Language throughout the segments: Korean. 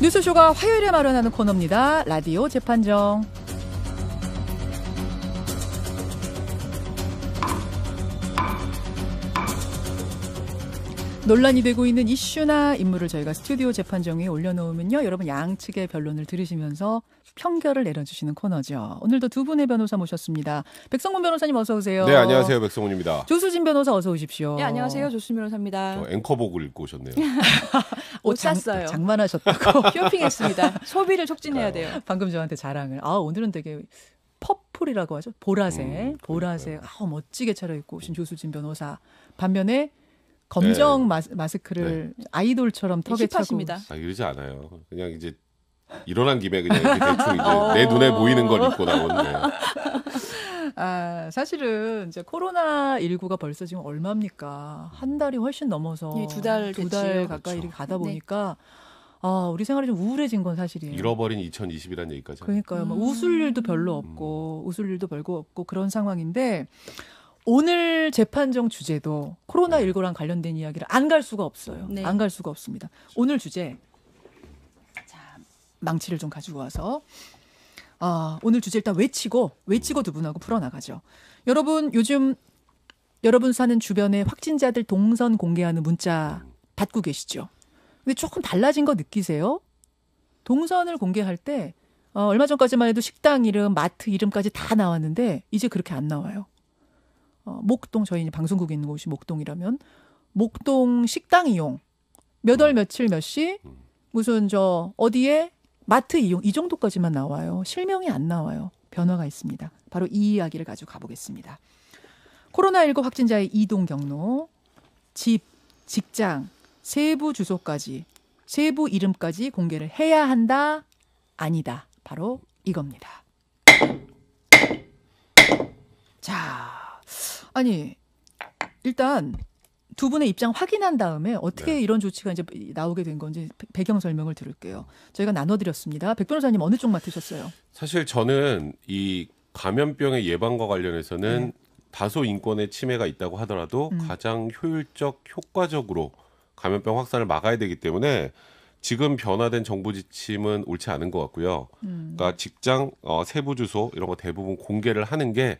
뉴스쇼가 화요일에 마련하는 코너입니다. 라디오 재판정. 논란이 되고 있는 이슈나 인물을 저희가 스튜디오 재판정에 올려놓으면요. 여러분 양측의 변론을 들으시면서 평결을 내려주시는 코너죠. 오늘도 두 분의 변호사 모셨습니다. 백성문 변호사님 어서 오세요. 네, 안녕하세요. 백성문입니다. 조수진 변호사 어서 오십시오. 네, 안녕하세요. 조수진 변호사입니다. 앵커복을 입고 오셨네요. 옷 어, 샀어요. 장만하셨다고. 쇼핑했습니다. 소비를 촉진해야 돼요. 방금 저한테 자랑을. 아, 오늘은 되게 퍼플이라고 하죠. 보라색. 음, 보라색. 아, 멋지게 차려입고 오신 조수진 변호사. 반면에 검정 네. 마스, 크를 네. 아이돌처럼 턱에 차고. 아, 이러지 않아요. 그냥 이제 일어난 김에 그냥 이렇게 대충 이제 어. 내 눈에 보이는 걸 입고 나오는데. 아, 사실은 이제 코로나 19가 벌써 지금 얼마입니까? 한 달이 훨씬 넘어서 예, 두달 두 달 가까이 그렇죠. 이렇게 가다 네. 보니까 네. 아, 우리 생활이 좀 우울해진 건 사실이에요. 잃어버린 2020이라는 얘기까지. 그러니까요. 뭐 음. 막 웃을 일도 별로 음. 없고 음. 웃을 일도 별거 없고 그런 상황인데 오늘 재판정 주제도 코로나 19랑 관련된 이야기를 안 갈 수가 없어요. 네. 안갈 수가 없습니다. 오늘 주제 망치를 좀 가지고 와서 아, 오늘 주제 일단 외치고 외치고 두 분하고 풀어나가죠. 여러분 요즘 여러분 사는 주변에 확진자들 동선 공개하는 문자 받고 계시죠? 근데 조금 달라진 거 느끼세요? 동선을 공개할 때 어, 얼마 전까지만 해도 식당 이름, 마트 이름까지 다 나왔는데 이제 그렇게 안 나와요. 어, 목동 저희 방송국에 있는 곳이 목동이라면 목동 식당 이용 몇 월 며칠 몇 시 무슨 저 어디에 마트 이용 이 정도까지만 나와요. 실명이 안 나와요. 변화가 있습니다. 바로 이 이야기를 가지고 가보겠습니다. 코로나19 확진자의 이동 경로, 집, 직장, 세부 주소까지, 세부 이름까지 공개를 해야 한다, 아니다. 바로 이겁니다. 자, 아니, 일단 두 분의 입장 확인한 다음에 어떻게 네. 이런 조치가 이제 나오게 된 건지 배경 설명을 들을게요. 저희가 나눠드렸습니다. 백 변호사님 어느 쪽 맡으셨어요? 사실 저는 이 감염병의 예방과 관련해서는 네. 다소 인권의 침해가 있다고 하더라도 음. 가장 효율적 효과적으로 감염병 확산을 막아야 되기 때문에 지금 변화된 정부 지침은 옳지 않은 것 같고요. 음. 그러니까 직장 어, 세부 주소 이런 거 대부분 공개를 하는 게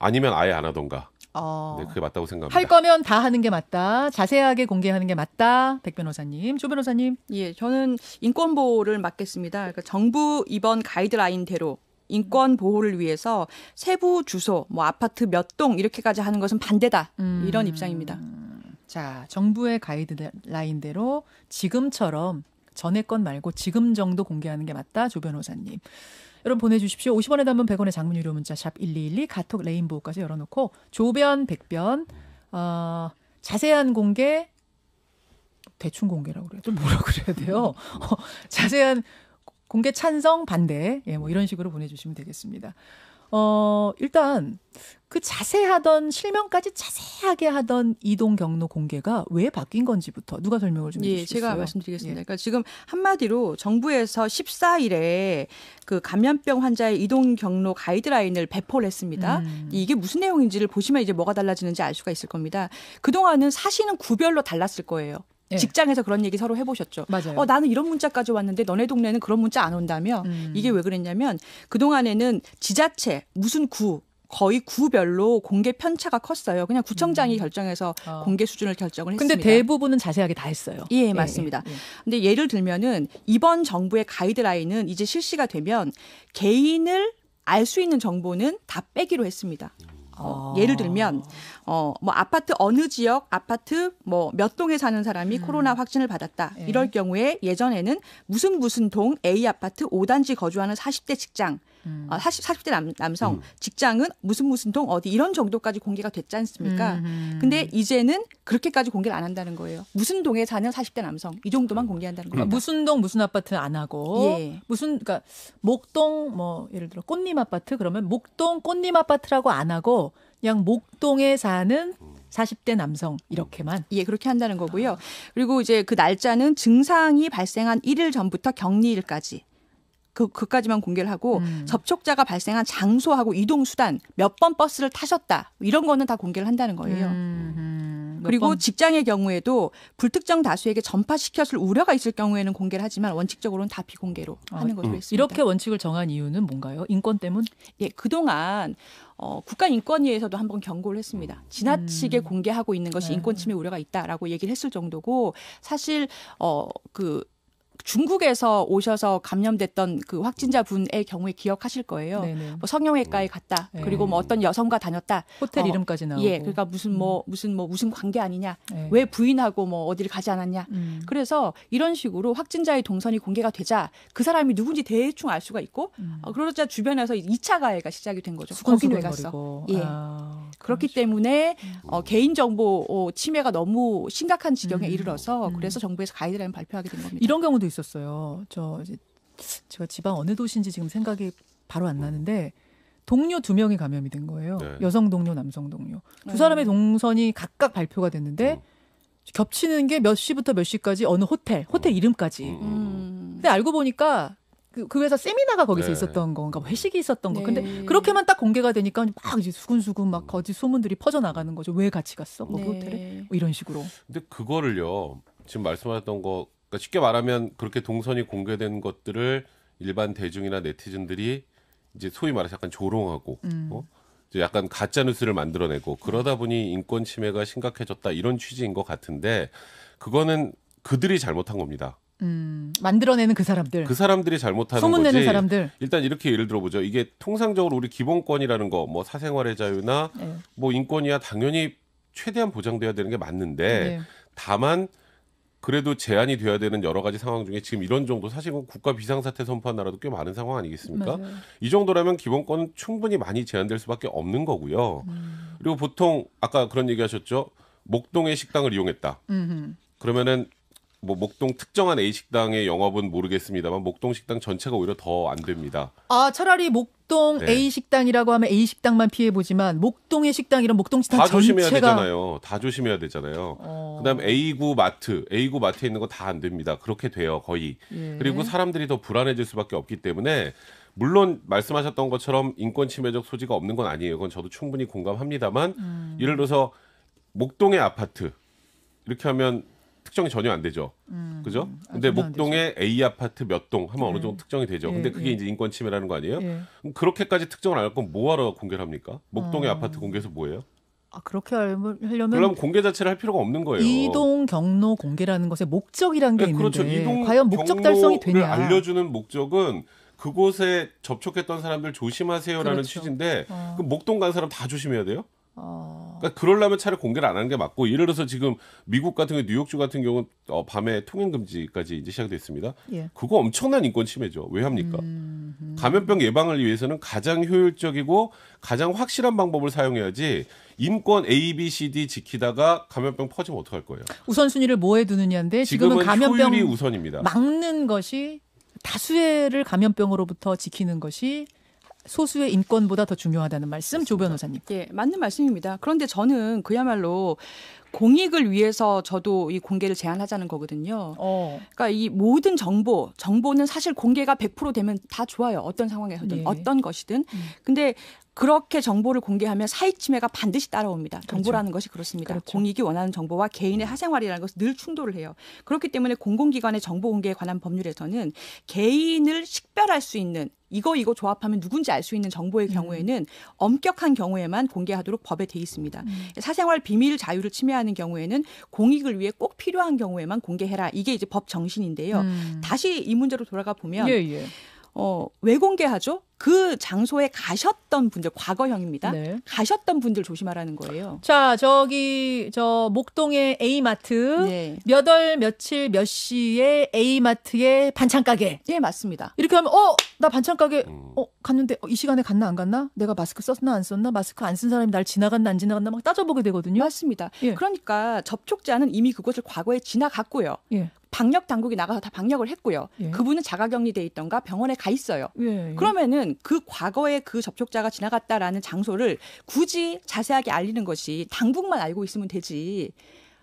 아니면 아예 안 하던가 어. 네, 그게 맞다고 생각합니다. 할 거면 다 하는 게 맞다. 자세하게 공개하는 게 맞다. 백 변호사님, 조 변호사님. 예, 저는 인권 보호를 맡겠습니다. 그러니까 정부 이번 가이드라인대로 인권 보호를 위해서 세부 주소, 뭐 아파트 몇 동 이렇게까지 하는 것은 반대다. 음. 이런 입장입니다. 자, 정부의 가이드라인대로 지금처럼 전에 건 말고 지금 정도 공개하는 게 맞다, 조 변호사님. 여러분 보내주십시오. 50원에 담은 100원의 장문 유료 문자 샵 1212 가톡 레인보우까지 열어놓고 조변 백변 어, 자세한 공개 대충 공개라고 그래요. 좀 뭐라 그래야 돼요. 음. 어, 자세한 공개 찬성 반대 예, 뭐 이런 식으로 보내주시면 되겠습니다. 어, 일단 그 자세하던 실명까지 자세하게 하던 이동 경로 공개가 왜 바뀐 건지부터 누가 설명을 좀 해주시겠어요? 예, 제가 말씀드리겠습니다. 예. 그러니까 지금 한마디로 정부에서 14일에 그 감염병 환자의 이동 경로 가이드라인을 배포를 했습니다. 음. 이게 무슨 내용인지를 보시면 이제 뭐가 달라지는지 알 수가 있을 겁니다. 그동안은 사실은 구별로 달랐을 거예요. 예. 직장에서 그런 얘기 서로 해보셨죠. 맞아요. 어, 나는 이런 문자까지 왔는데 너네 동네는 그런 문자 안 온다며 음. 이게 왜 그랬냐면 그동안에는 지자체 무슨 구 거의 구별로 공개 편차가 컸어요. 그냥 구청장이 음. 결정해서 어. 공개 수준을 결정을 근데 했습니다. 근데 대부분은 자세하게 다 했어요. 예, 예 맞습니다. 예, 예. 근데 예를 들면은 이번 정부의 가이드라인은 이제 실시가 되면 개인을 알 수 있는 정보는 다 빼기로 했습니다. 어, 아. 예를 들면 어, 뭐 아파트 어느 지역, 아파트 뭐 몇 동에 사는 사람이 음. 코로나 확진을 받았다. 예. 이럴 경우에 예전에는 무슨 무슨 동 A 아파트 5단지 거주하는 40대 직장 음. 40, 40대 남, 남성 음. 직장은 무슨 무슨 동 어디 이런 정도까지 공개가 됐지 않습니까? 음. 음. 근데 이제는 그렇게까지 공개를 안 한다는 거예요. 무슨 동에 사는 40대 남성 이 정도만 공개한다는 거예요. 그러니까 무슨 동 무슨 아파트안 하고 예. 무슨 그러니까 목동 뭐 예를 들어 꽃님 아파트 그러면 목동 꽃님 아파트라고 안 하고 그냥 목동에 사는 40대 남성 이렇게만 예 그렇게 한다는 거고요. 그리고 이제 그 날짜는 증상이 발생한 1일 전부터 격리일까지 그, 그까지만 공개를 하고 음. 접촉자가 발생한 장소하고 이동 수단 몇 번 버스를 타셨다 이런 거는 다 공개를 한다는 거예요. 음. 그리고 번? 직장의 경우에도 불특정 다수에게 전파시켰을 우려가 있을 경우에는 공개를 하지만 원칙적으로는 다 비공개로 아, 하는 것으로 음. 했습니다. 이렇게 원칙을 정한 이유는 뭔가요? 인권 때문? 예, 그동안 어, 국가인권위에서도 한 번 경고를 했습니다. 음. 지나치게 음. 공개하고 있는 것이 네. 인권 침해 우려가 있다라고 얘기를 했을 정도고 사실 어, 그 중국에서 오셔서 감염됐던 그 확진자분의 경우에 기억하실 거예요. 네, 네. 뭐 성형외과에 갔다. 네. 그리고 뭐 어떤 여성과 다녔다. 호텔 어, 이름까지 나오고. 예. 그러니까 무슨 뭐 음. 무슨 뭐 무슨 관계 아니냐. 네. 왜 부인하고 뭐 어디를 가지 않았냐. 음. 그래서 이런 식으로 확진자의 동선이 공개가 되자 그 사람이 누군지 대충 알 수가 있고 음. 어, 그러자 주변에서 2차 가해가 시작이 된 거죠. 거긴 왜 갔어? 버리고. 예. 아, 그렇기 때문에 어, 음. 개인 정보 어, 침해가 너무 심각한 지경에 음. 이르러서 음. 그래서 정부에서 가이드라인 발표하게 된 겁니다. 이런 경우도 있었어요. 저 이제 제가 지방 어느 도시인지 지금 생각이 바로 안 나는데 동료 두 명이 감염이 된 거예요. 네. 여성 동료, 남성 동료. 두 네. 사람의 동선이 각각 발표가 됐는데 음. 겹치는 게 몇 시부터 몇 시까지 어느 호텔, 호텔 음. 이름까지. 음. 음. 근데 알고 보니까 그, 그 회사 세미나가 거기서 네. 있었던 건가, 뭐 회식이 있었던 거. 네. 근데 그렇게만 딱 공개가 되니까 막 이제 수근수근 막 음. 거짓 소문들이 퍼져나가는 거죠. 왜 같이 갔어? 거기 뭐 네. 호텔에? 뭐 이런 식으로. 근데 그거를요, 지금 말씀하셨던 거 그러니까 쉽게 말하면 그렇게 동선이 공개된 것들을 일반 대중이나 네티즌들이 이제 소위 말해서 약간 조롱하고 음. 어? 이제 약간 가짜 뉴스를 만들어내고 그러다 보니 인권 침해가 심각해졌다 이런 취지인 것 같은데 그거는 그들이 잘못한 겁니다. 음, 만들어내는 그 사람들. 그 사람들이 잘못하는 소문내는 거지. 사람들. 일단 이렇게 예를 들어보죠. 이게 통상적으로 우리 기본권이라는 거, 뭐 사생활의 자유나 네. 뭐 인권이야 당연히 최대한 보장돼야 되는 게 맞는데 네. 다만 그래도 제한이 돼야 되는 여러 가지 상황 중에 지금 이런 정도 사실은 국가 비상사태 선포한 나라도 꽤 많은 상황 아니겠습니까? 맞아요. 이 정도라면 기본권은 충분히 많이 제한될 수밖에 없는 거고요. 음. 그리고 보통 아까 그런 얘기하셨죠. 목동의 식당을 이용했다. 음흠. 그러면은 뭐 목동 특정한 A 식당의 영업은 모르겠습니다만 목동 식당 전체가 오히려 더 안 됩니다. 아 차라리 목동 네. A 식당이라고 하면 A 식당만 피해 보지만 목동의 식당 이런 목동 식당 다 전체가... 조심해야 되잖아요. 다 조심해야 되잖아요. 어... 그다음 A구 마트, A구 마트에 있는 거 다 안 됩니다. 그렇게 돼요 거의. 예. 그리고 사람들이 더 불안해질 수밖에 없기 때문에 물론 말씀하셨던 것처럼 인권 침해적 소지가 없는 건 아니에요. 그건 저도 충분히 공감합니다만 음... 예를 들어서 목동의 아파트 이렇게 하면 특정이 전혀 안 되죠. 음, 그죠? 아, 근데 목동의 A 아파트 몇 동 하면 어느 예. 정도 특정이 되죠. 예, 근데 그게 예. 이제 인권 침해라는 거 아니에요? 예. 그렇게까지 특정을 안할건 뭐하러 공개를 합니까? 목동의 어. 아파트 공개해서 뭐예요? 아 그렇게 하려면 그럼 공개 자체를 할 필요가 없는 거예요. 이동 경로 공개라는 것의 목적이라게 네, 그렇죠. 있는데 그렇죠. 이동 과연 목적 달성이 되냐? 알려주는 목적은 그곳에 접촉했던 사람들 조심하세요라는 그렇죠. 취지인데 어. 목동 간 사람 다 조심해야 돼요? 어... 그러니까 그럴라면 차라리 공개를 안 하는 게 맞고 예를 들어서 지금 미국 같은 경우 뉴욕주 같은 경우는 어, 밤에 통행 금지까지 이제 시작됐습니다. 예. 그거 엄청난 인권 침해죠. 왜 합니까? 음, 음. 감염병 예방을 위해서는 가장 효율적이고 가장 확실한 방법을 사용해야지 인권 A, B, C, D 지키다가 감염병 퍼지면 어떡할 거예요? 우선순위를 뭐에 두느냐인데 지금은, 지금은 감염병이 우선입니다. 막는 것이 다수의를 감염병으로부터 지키는 것이 소수의 인권보다 더 중요하다는 말씀 조 변호사님. 예, 맞는 말씀입니다. 그런데 저는 그야말로 공익을 위해서 저도 이 공개를 제한하자는 거거든요. 어. 그러니까 이 모든 정보, 정보는 사실 공개가 100% 되면 다 좋아요. 어떤 상황에서든 네. 어떤 것이든. 음. 근데 그렇게 정보를 공개하면 사익 침해가 반드시 따라옵니다. 그렇죠. 정보라는 그렇죠. 것이 그렇습니다. 그렇죠. 공익이 원하는 정보와 개인의 음. 사생활이라는 것은 늘 충돌을 해요. 그렇기 때문에 공공기관의 정보 공개에 관한 법률에서는 개인을 식별할 수 있는 이거 이거 조합하면 누군지 알 수 있는 정보의 음. 경우에는 음. 엄격한 경우에만 공개하도록 법에 돼 있습니다. 음. 사생활 비밀 자유를 침해하는 경우에는 공익을 위해 꼭 필요한 경우에만 공개해라. 이게 이제 법 정신인데요. 음. 다시 이 문제로 돌아가 보면 예, 예. 어, 왜 공개하죠? 그 장소에 가셨던 분들 과거형입니다. 네. 가셨던 분들 조심하라는 거예요. 자, 저기 저 목동의 A 마트 네. 몇월 며칠 몇 시에 A 마트의 반찬 가게. 예, 네, 맞습니다. 이렇게 하면 어, 나 반찬 가게 음. 어, 갔는데 어, 이 시간에 갔나 안 갔나? 내가 마스크 썼나 안 썼나? 마스크 안 쓴 사람이 날 지나갔나 안 지나갔나 막 따져보게 되거든요. 맞습니다. 예. 그러니까 접촉자는 이미 그곳을 과거에 지나갔고요. 예. 방역 당국이 나가서 다 방역을 했고요. 예. 그분은 자가격리돼 있던가 병원에 가 있어요. 예, 예. 그러면은 그 과거에 그 접촉자가 지나갔다라는 장소를 굳이 자세하게 알리는 것이 당국만 알고 있으면 되지.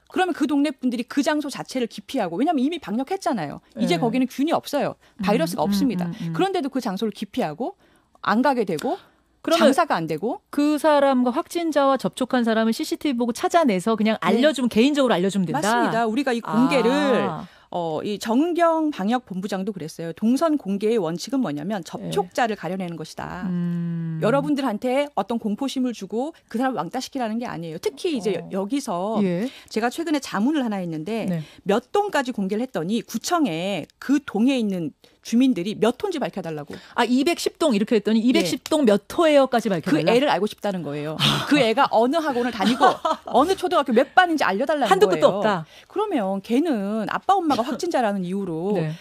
그러면 그 동네 분들이 그 장소 자체를 기피하고 왜냐하면 이미 방역했잖아요. 예. 이제 거기는 균이 없어요. 바이러스가 음, 음, 없습니다. 음, 음, 그런데도 그 장소를 기피하고 안 가게 되고 그러면 장사가 안 되고 그 사람과 확진자와 접촉한 사람을 CCTV 보고 찾아내서 그냥 알려주면 네. 개인적으로 알려주면 된다. 맞습니다. 우리가 이 공개를 아. 어, 이 정은경 방역 본부장도 그랬어요. 동선 공개의 원칙은 뭐냐면 네. 접촉자를 가려내는 것이다. 음. 여러분들한테 어떤 공포심을 주고 그 사람 왕따시키라는 게 아니에요. 특히 이제 어. 여기서 예. 제가 최근에 자문을 하나 했는데 네. 몇 동까지 공개를 했더니 구청에 그 동에 있는 주민들이 몇 호인지 밝혀달라고. 아 210동 이렇게 했더니 210동 예. 몇 호예요까지 그 밝혀달라. 그 애를 알고 싶다는 거예요. 그 애가 어느 학원을 다니고 어느 초등학교 몇 반인지 알려달라는 한도 거예요. 한도 끝도 없다. 그러면 걔는 아빠 엄마가 확진자라는 이유로 네.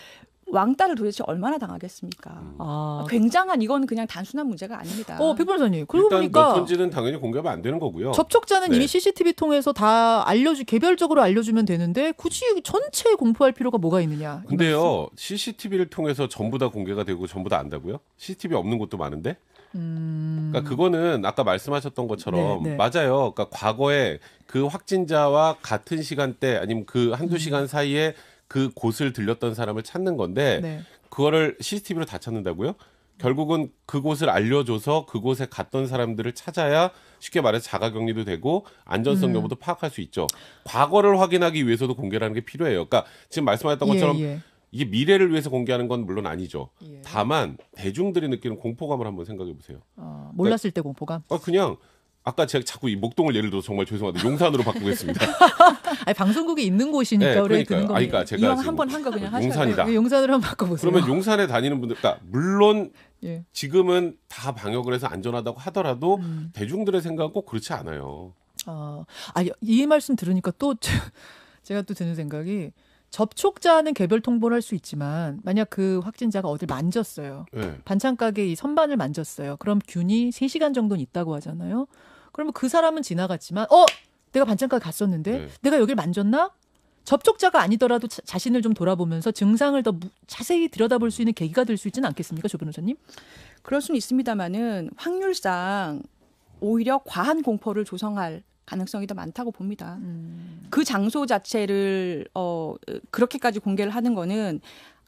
왕따를 도대체 얼마나 당하겠습니까? 음. 아. 굉장한 이건 그냥 단순한 문제가 아닙니다. 어, 백변사님 그러고 일단 보니까 몇지는 당연히 공개가 안 되는 거고요. 접촉자는 네. 이미 CCTV 통해서 다 알려주 개별적으로 알려주면 되는데 굳이 전체 공포할 필요가 뭐가 있느냐? 근데요 CCTV를 통해서 전부 다 공개가 되고 전부 다 안다고요? CCTV 없는 곳도 많은데? 음... 그러니까 그거는 아까 말씀하셨던 것처럼 네, 네. 맞아요. 그러니까 과거에 그 확진자와 같은 시간대 아니면 그 한두 음. 시간 사이에 그 곳을 들렸던 사람을 찾는 건데 네. 그거를 CCTV로 다 찾는다고요? 결국은 그곳을 알려줘서 그곳에 갔던 사람들을 찾아야 쉽게 말해서 자가격리도 되고 안전성 음. 여부도 파악할 수 있죠. 과거를 확인하기 위해서도 공개라는 게 필요해요. 그러니까 지금 말씀하셨던 예, 것처럼 예, 예. 이게 미래를 위해서 공개하는 건 물론 아니죠. 예. 다만 대중들이 느끼는 공포감을 한번 생각해 보세요. 어, 몰랐을 그러니까, 때 공포감? 아, 그냥 아까 제가 자꾸 이 목동을 예를 들어 서 정말 죄송한데 용산으로 바꾸겠습니다. 아니 방송국이 있는 곳이니까 네, 그러니까 드는 거예요. 그러니까 제가 한번 한 거 그냥 용산이다. 용산으로 한번 바꿔보세요. 그러면 용산에 다니는 분들, 그러니까 물론 예. 지금은 다 방역을 해서 안전하다고 하더라도 음. 대중들의 생각은 꼭 그렇지 않아요. 아이 아, 말씀 들으니까 또 제가 또 드는 생각이 접촉자는 개별 통보를 할 수 있지만 만약 그 확진자가 어딜 만졌어요. 네. 반찬 가게 이 선반을 만졌어요. 그럼 균이 3시간 정도는 있다고 하잖아요. 그러면 그 사람은 지나갔지만 어 내가 반찬가게 갔었는데 네. 내가 여길 만졌나? 접촉자가 아니더라도 자, 신을좀 돌아보면서 증상을 더 무, 자세히 들여다볼 수 있는 계기가 될 수 있지는 않겠습니까, 조 변호사님? 그럴 수는 있습니다마는 확률상 오히려 과한 공포를 조성할 가능성이 더 많다고 봅니다. 음. 그 장소 자체를 어, 어 그렇게까지 공개를 하는 거는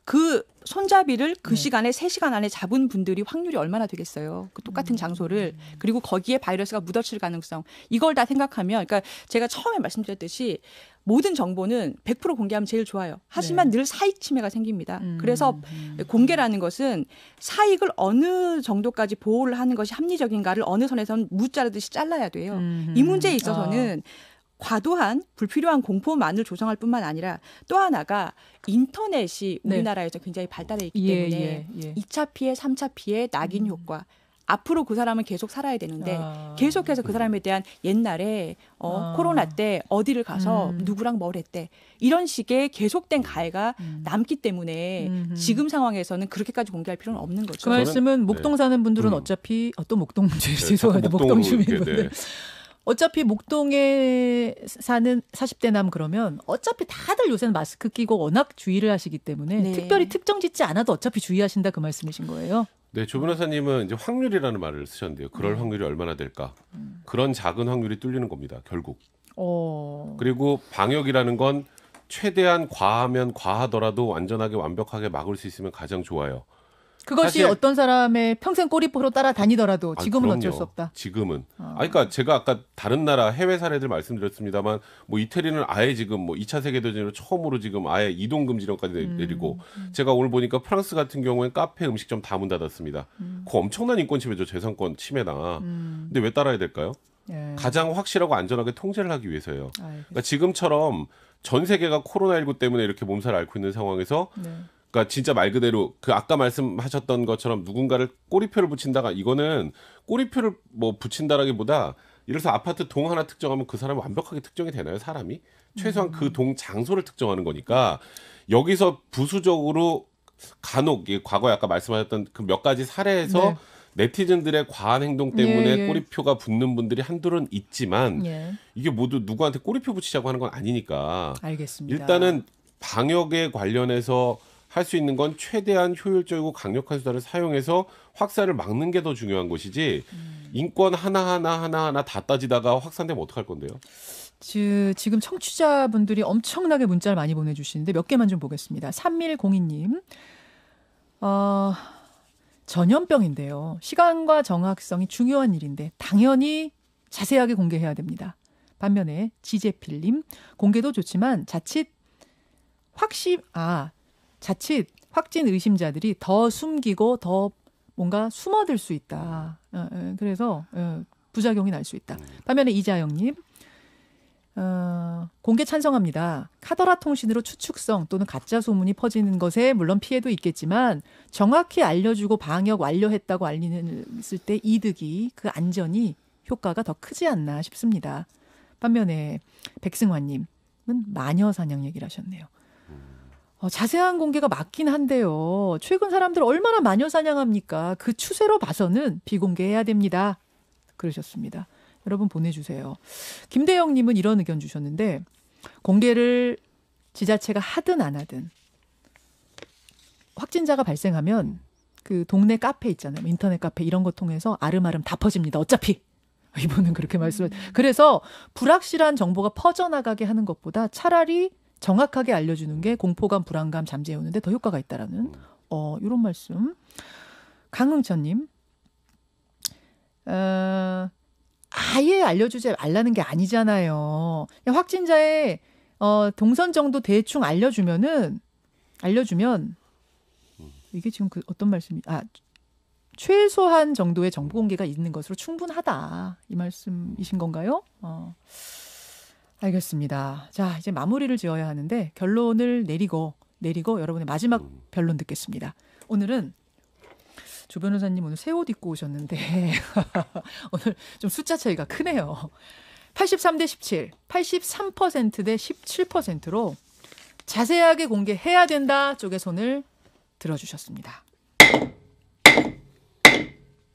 그 손잡이를 그 네. 시간에 세시간 안에 잡은 분들이 확률이 얼마나 되겠어요. 그 똑같은 음. 장소를 그리고 거기에 바이러스가 묻어칠 가능성 이걸 다 생각하면 그러니까 제가 처음에 말씀드렸듯이 모든 정보는 100% 공개하면 제일 좋아요. 하지만 네. 늘 사익 침해가 생깁니다. 음. 그래서 음. 공개라는 것은 사익을 어느 정도까지 보호를 하는 것이 합리적인가를 어느 선에서는 무자르듯이 잘라야 돼요. 음. 이 문제에 있어서는 아. 과도한 불필요한 공포만을 조성할 뿐만 아니라 또 하나가 인터넷이 네. 우리나라에서 네. 굉장히 발달해 있기 예, 때문에 예, 예, 2차 피해, 3차 피해, 낙인 음. 효과 앞으로 그 사람은 계속 살아야 되는데 아. 계속해서 그 네. 사람에 대한 옛날에 어, 아. 코로나 때 어디를 가서 음. 누구랑 뭘 했대 이런 식의 계속된 가해가 음. 남기 때문에 음흠. 지금 상황에서는 그렇게까지 공개할 필요는 없는 거죠. 그 말씀은 저는, 목동 사는 분들은 네. 음. 어차피 어, 또 목동 네, 죄송합니다 목동 주민분들 어차피 목동에 사는 40대 남 그러면 어차피 다들 요새는 마스크 끼고 워낙 주의를 하시기 때문에 네. 특별히 특정 짓지 않아도 어차피 주의하신다 그 말씀이신 거예요. 네, 조 변호사님은 이제 확률이라는 말을 쓰셨는데요. 그럴 음. 확률이 얼마나 될까? 음. 그런 작은 확률이 뚫리는 겁니다. 결국. 어... 그리고 방역이라는 건 최대한 과하면 과하더라도 완전하게 완벽하게 막을 수 있으면 가장 좋아요. 그것이 어떤 사람의 평생 꼬리포로 따라다니더라도 아, 지금은 아, 어쩔 수 없다. 지금은. 아, 그러니까 제가 아까 다른 나라 해외 사례들 말씀드렸습니다만 뭐 이태리는 아예 지금 뭐 2차 세계 대전으로 처음으로 지금 아예 이동 금지령까지 음. 내리고 음. 제가 오늘 보니까 프랑스 같은 경우엔 카페 음식점 다 문 닫았습니다. 음. 그 엄청난 인권 침해죠. 재산권 침해나. 음. 근데 왜 따라야 될까요? 예. 가장 확실하고 안전하게 통제를 하기 위해서요. 아, 그러니까 지금처럼 전 세계가 코로나19 때문에 이렇게 몸살 앓고 있는 상황에서 네. 그러니까 진짜 말 그대로 그 아까 말씀하셨던 것처럼 누군가를 꼬리표를 붙인다가 이거는 꼬리표를 뭐 붙인다라기보다 이래서 아파트 동 하나 특정하면 그 사람이 완벽하게 특정이 되나요? 사람이 최소한 음. 그 그동 장소를 특정하는 거니까 여기서 부수적으로 간혹 과거에 아까 말씀하셨던 그 몇 가지 사례에서 네. 티즌들의 과한 행동 때문에 예, 예. 꼬리표가 붙는 분들이 한둘은 있지만 예. 이게 모두 누구한테 꼬리표 붙이자고 하는 건 아니니까 알겠습니다. 일단은 방역에 관련해서 할수 있는 건 최대한 효율적이고 강력한 수단을 사용해서 확산을 막는 게 더 중요한 것이지 음. 인권 하나하나 하나하나 다 따지다가 확산되면 어떡할 건데요? 지, 지금 청취자분들이 엄청나게 문자를 많이 보내주시는데 몇 개만 좀 보겠습니다. 3102님. 어, 전염병인데요. 시간과 정확성이 중요한 일인데 당연히 자세하게 공개해야 됩니다. 반면에 지재필님 공개도 좋지만 자칫 확심 아 자칫 확진 의심자들이 더 숨기고 더 뭔가 숨어들 수 있다. 어, 어, 그래서 어, 부작용이 날 수 있다. 반면에 이자영님, 어, 공개 찬성합니다. 카더라 통신으로 추측성 또는 가짜 소문이 퍼지는 것에 물론 피해도 있겠지만 정확히 알려주고 방역 완료했다고 알리는을 때 이득이 그 안전이 효과가 더 크지 않나 싶습니다. 반면에 백승환님은 마녀 사냥 얘기를 하셨네요. 어, 자세한 공개가 맞긴 한데요. 최근 사람들 얼마나 마녀 사냥합니까? 그 추세로 봐서는 비공개해야 됩니다. 그러셨습니다. 여러분 보내주세요. 김대영님은 이런 의견 주셨는데 공개를 지자체가 하든 안 하든 확진자가 발생하면 그 동네 카페 있잖아요. 인터넷 카페 이런 거 통해서 아름아름 다 퍼집니다. 어차피 이분은 그렇게 말씀을 음. 그래서 불확실한 정보가 퍼져나가게 하는 것보다 차라리 정확하게 알려주는 게 공포감, 불안감 잠재우는데 더 효과가 있다라는 음. 어 이런 말씀. 강흥천님, 어, 아예 알려주지 말라는 게 아니잖아요. 확진자의 어, 동선 정도 대충 알려주면은 알려주면 이게 지금 그 어떤 말씀이 아 최소한 정도의 정보 공개가 있는 것으로 충분하다 이 말씀이신 건가요? 어. 알겠습니다. 자, 이제 마무리를 지어야 하는데 결론을 내리고 내리고 여러분의 마지막 음. 변론 듣겠습니다. 오늘은 조 변호사님 오늘 새 옷 입고 오셨는데 오늘 좀 숫자 차이가 크네요. 83 대 17, 83%대 17%로 자세하게 공개해야 된다 쪽에 손을 들어주셨습니다.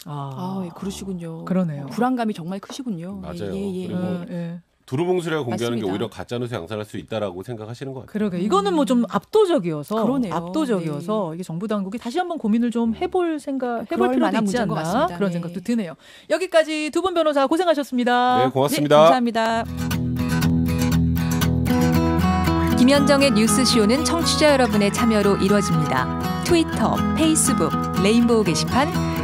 아, 아 그러시군요. 그러네요. 불안감이 정말 크시군요. 예, 맞아요. 예, 예, 그리고 음, 예. 두루뭉술하게 공개하는 맞습니다. 게 오히려 가짜뉴스 양산할 수 있다라고 생각하시는 것 같아요. 그러게 이거는 뭐 좀 압도적이어서 그러네요. 압도적이어서 네. 이게 정부 당국이 다시 한번 고민을 좀 음. 해볼 생각 네, 해볼 필요가 있지 않나 같습니다. 그런 네. 생각도 드네요. 여기까지 두 분 변호사 고생하셨습니다. 네, 네 고맙습니다. 네, 감사합니다. 김현정의 뉴스쇼는 청취자 여러분의 참여로 이루어집니다. 트위터, 페이스북, 레인보우 게시판.